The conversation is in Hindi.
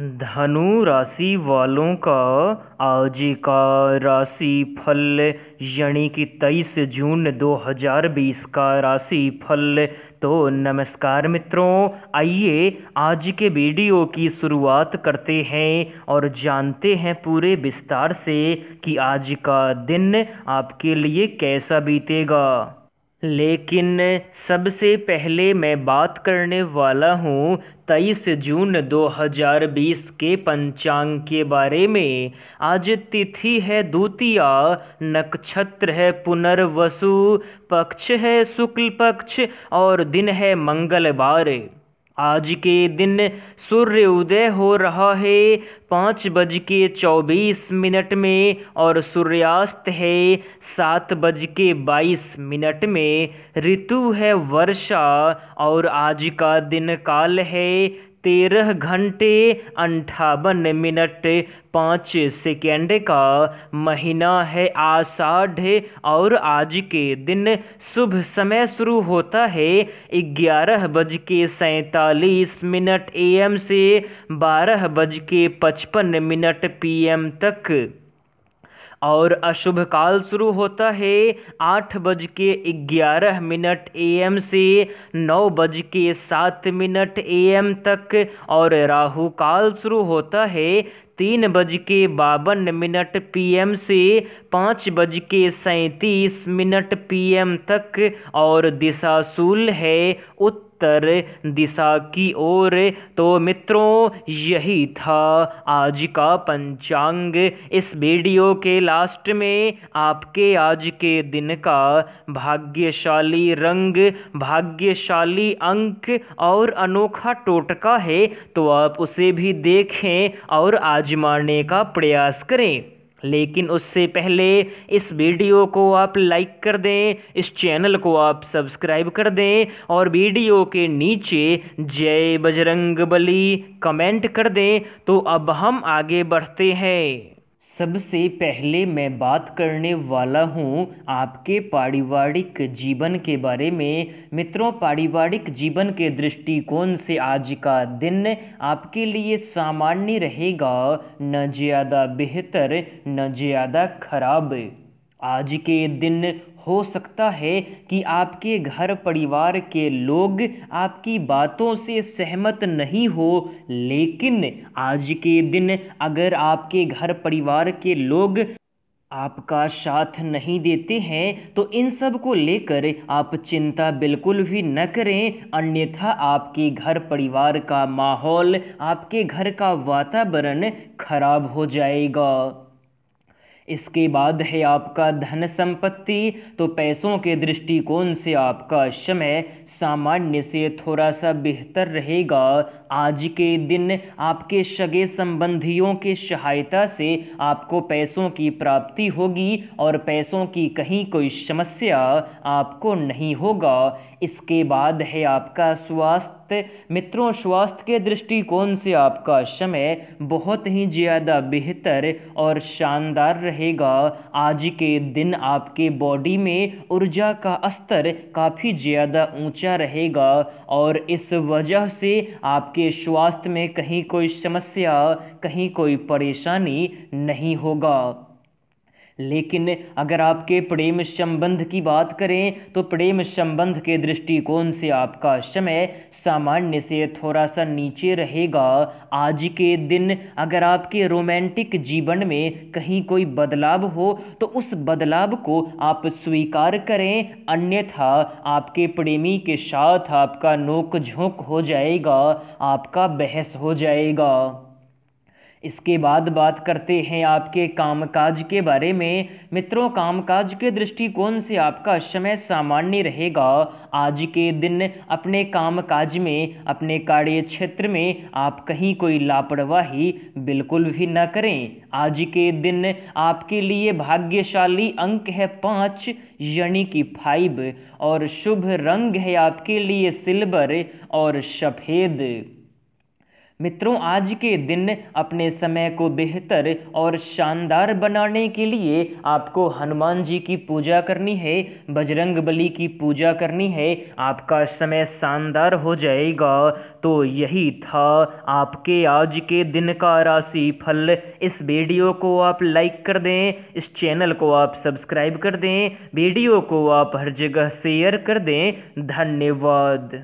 धनु राशि वालों का आज का राशि फल यानी कि तेईस जून 2020 का राशि फल तो नमस्कार मित्रों आइए आज के वीडियो की शुरुआत करते हैं और जानते हैं पूरे विस्तार से कि आज का दिन आपके लिए कैसा बीतेगा लेकिन सबसे पहले मैं बात करने वाला हूँ तेईस जून 2020 के पंचांग के बारे में आज तिथि है द्वितीया नक्षत्र है पुनर्वसु पक्ष है शुक्ल पक्ष और दिन है मंगलवार आज के दिन सूर्य उदय हो रहा है पाँच बज के चौबीस मिनट में और सूर्यास्त है सात बज के बाईस मिनट में ऋतु है वर्षा और आज का दिन काल है तेरह घंटे अंठावन मिनट पाँच सेकेंड का महीना है आषाढ़ और आज के दिन शुभ समय शुरू होता है ग्यारह बज के सैंतालीस मिनट ए एम से बारह बज के पचपन मिनट पी एम तक और अशुभ काल शुरू होता है आठ बज के ग्यारह मिनट एम से नौ बज के सात मिनट एम तक और राहु काल शुरू होता है तीन बज के बावन मिनट पीएम से पाँच बज के सैंतीस मिनट पीएम तक और दिशाशूल है उत्तर उत्तर दिशा की ओर तो मित्रों यही था आज का पंचांग इस वीडियो के लास्ट में आपके आज के दिन का भाग्यशाली रंग भाग्यशाली अंक और अनोखा टोटका है तो आप उसे भी देखें और आजमाने का प्रयास करें लेकिन उससे पहले इस वीडियो को आप लाइक कर दें इस चैनल को आप सब्सक्राइब कर दें और वीडियो के नीचे जय बजरंगबली कमेंट कर दें तो अब हम आगे बढ़ते हैं सबसे पहले मैं बात करने वाला हूँ आपके पारिवारिक जीवन के बारे में मित्रों पारिवारिक जीवन के दृष्टिकोण से आज का दिन आपके लिए सामान्य रहेगा न ज़्यादा बेहतर न ज़्यादा खराब आज के दिन हो सकता है कि आपके घर परिवार के लोग आपकी बातों से सहमत नहीं हो लेकिन आज के दिन अगर आपके घर परिवार के लोग आपका साथ नहीं देते हैं तो इन सब को लेकर आप चिंता बिल्कुल भी न करें अन्यथा आपके घर परिवार का माहौल आपके घर का वातावरण खराब हो जाएगा इसके बाद है आपका धन संपत्ति तो पैसों के दृष्टिकोण से आपका समय सामान्य से थोड़ा सा बेहतर रहेगा आज के दिन आपके सगे संबंधियों के सहायता से आपको पैसों की प्राप्ति होगी और पैसों की कहीं कोई समस्या आपको नहीं होगा इसके बाद है आपका स्वास्थ्य मित्रों स्वास्थ्य के दृष्टिकोण से आपका समय बहुत ही ज़्यादा बेहतर और शानदार रहेगा आज के दिन आपके बॉडी में ऊर्जा का स्तर काफ़ी ज़्यादा ऊंचा रहेगा और इस वजह से आपके आपके स्वास्थ्य में कहीं कोई समस्या कहीं कोई परेशानी नहीं होगा लेकिन अगर आपके प्रेम संबंध की बात करें तो प्रेम संबंध के दृष्टिकोण से आपका समय सामान्य से थोड़ा सा नीचे रहेगा आज के दिन अगर आपके रोमांटिक जीवन में कहीं कोई बदलाव हो तो उस बदलाव को आप स्वीकार करें अन्यथा आपके प्रेमी के साथ आपका नोक झोंक हो जाएगा आपका बहस हो जाएगा इसके बाद बात करते हैं आपके कामकाज के बारे में मित्रों कामकाज के दृष्टिकोण से आपका समय सामान्य रहेगा आज के दिन अपने कामकाज में अपने कार्य क्षेत्र में आप कहीं कोई लापरवाही बिल्कुल भी ना करें आज के दिन आपके लिए भाग्यशाली अंक है पाँच यानी कि फाइव और शुभ रंग है आपके लिए सिल्वर और सफ़ेद मित्रों आज के दिन अपने समय को बेहतर और शानदार बनाने के लिए आपको हनुमान जी की पूजा करनी है बजरंग बली की पूजा करनी है आपका समय शानदार हो जाएगा तो यही था आपके आज के दिन का राशि फल इस वीडियो को आप लाइक कर दें इस चैनल को आप सब्सक्राइब कर दें वीडियो को आप हर जगह शेयर कर दें धन्यवाद